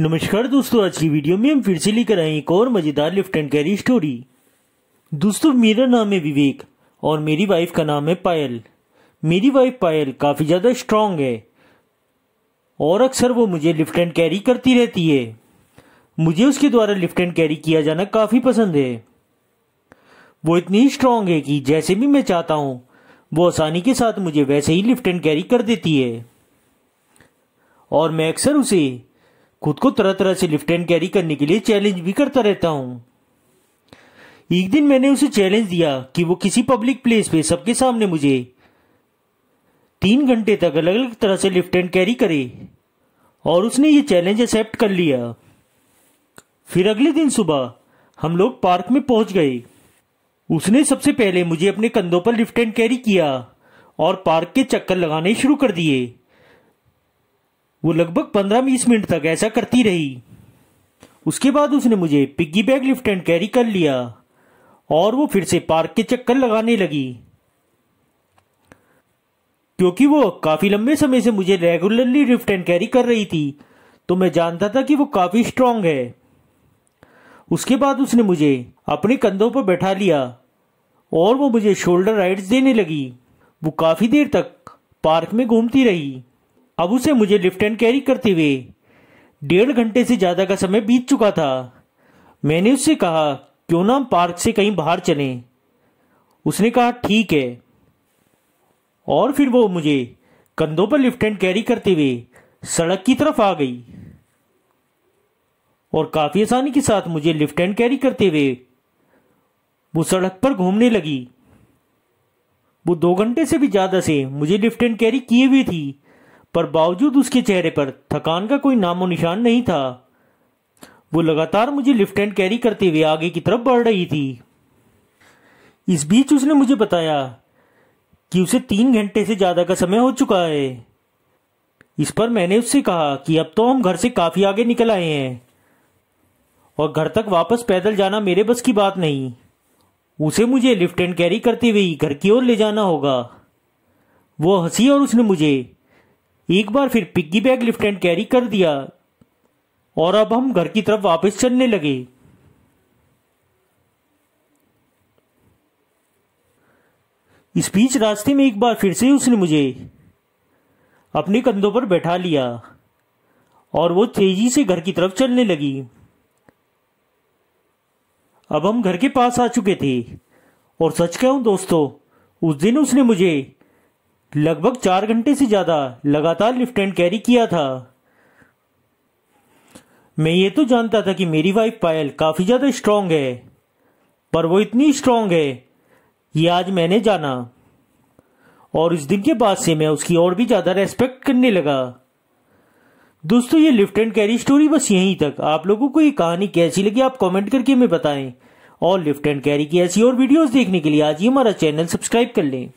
नमस्कार दोस्तों आज की वीडियो में हम फिर से लेकर आए एक और मजेदार लिफ्ट एंड कैरी स्टोरी दोस्तों मेरा नाम है विवेक और मेरी वाइफ का नाम है पायल मेरी वाइफ पायल काफ़ी ज़्यादा स्ट्रांग है और अक्सर वो मुझे लिफ्ट एंड कैरी करती रहती है मुझे उसके द्वारा लिफ्ट एंड कैरी किया जाना काफ़ी पसंद है वो इतनी स्ट्रांग है कि जैसे भी मैं चाहता हूं वो आसानी के साथ मुझे वैसे ही लिफ्ट एंड कैरी कर देती है और मैं अक्सर उसे खुद को तरह तरह से लिफ्ट एंड कैरी करने के लिए चैलेंज भी करता रहता हूँ एक दिन मैंने उसे चैलेंज दिया कि वो किसी पब्लिक प्लेस पे सबके सामने मुझे तीन घंटे तक अलग अलग तरह से लिफ्ट एंड कैरी करे और उसने ये चैलेंज एक्सेप्ट कर लिया फिर अगले दिन सुबह हम लोग पार्क में पहुंच गए उसने सबसे पहले मुझे अपने कंधों पर लिफ्ट एंड कैरी किया और पार्क के चक्कर लगाने शुरू कर दिए वो लगभग पंद्रह बीस मिनट तक ऐसा करती रही उसके बाद उसने मुझे piggy bag lift and carry कर लिया और वो फिर से पार्क के चक्कर लगाने लगी क्योंकि वो काफी लंबे समय से मुझे रेगुलरली लिफ्ट एंड कैरी कर रही थी तो मैं जानता था कि वो काफी स्ट्रांग है उसके बाद उसने मुझे अपने कंधों पर बैठा लिया और वो मुझे शोल्डर राइड्स देने लगी वो काफी देर तक पार्क में घूमती रही अब उसे मुझे लिफ्ट एंड कैरी करते हुए डेढ़ घंटे से ज़्यादा का समय बीत चुका था मैंने उससे कहा क्यों ना हम पार्क से कहीं बाहर चले उसने कहा ठीक है और फिर वो मुझे कंधों पर लिफ्ट एंड कैरी करते हुए सड़क की तरफ आ गई और काफी आसानी के साथ मुझे लिफ्ट एंड कैरी करते हुए वो सड़क पर घूमने लगी वो दो घंटे से भी ज्यादा से मुझे लिफ्ट एंड कैरी किए हुए थी पर बावजूद उसके चेहरे पर थकान का कोई नामो निशान नहीं था वो लगातार मुझे लिफ्ट हैंड कैरी करते हुए आगे की तरफ बढ़ रही थी इस बीच उसने मुझे बताया कि उसे तीन घंटे से ज्यादा का समय हो चुका है इस पर मैंने उससे कहा कि अब तो हम घर से काफी आगे निकल आए हैं और घर तक वापस पैदल जाना मेरे बस की बात नहीं उसे मुझे लिफ्ट एंड कैरी करते हुए घर की ओर ले जाना होगा वो हंसी और उसने मुझे एक बार फिर piggy bag lift and carry कर दिया और अब हम घर की तरफ वापस चलने लगे इस बीच रास्ते में एक बार फिर से उसने मुझे अपने कंधों पर बैठा लिया और वो तेजी से घर की तरफ चलने लगी अब हम घर के पास आ चुके थे और सच कहूं दोस्तों उस दिन उसने मुझे लगभग चार घंटे से ज़्यादा लगातार लिफ्ट एंड कैरी किया था मैं ये तो जानता था कि मेरी वाइफ पायल काफ़ी ज़्यादा स्ट्रांग है पर वो इतनी स्ट्रांग है ये आज मैंने जाना और उस दिन के बाद से मैं उसकी और भी ज़्यादा रेस्पेक्ट करने लगा दोस्तों ये लिफ्ट एंड कैरी स्टोरी बस यहीं तक आप लोगों को ये कहानी कैसी लगी आप कमेंट करके हमें बताएं और लिफ्ट एंड कैरी की ऐसी और वीडियोस देखने के लिए आज ही हमारा चैनल सब्सक्राइब कर लें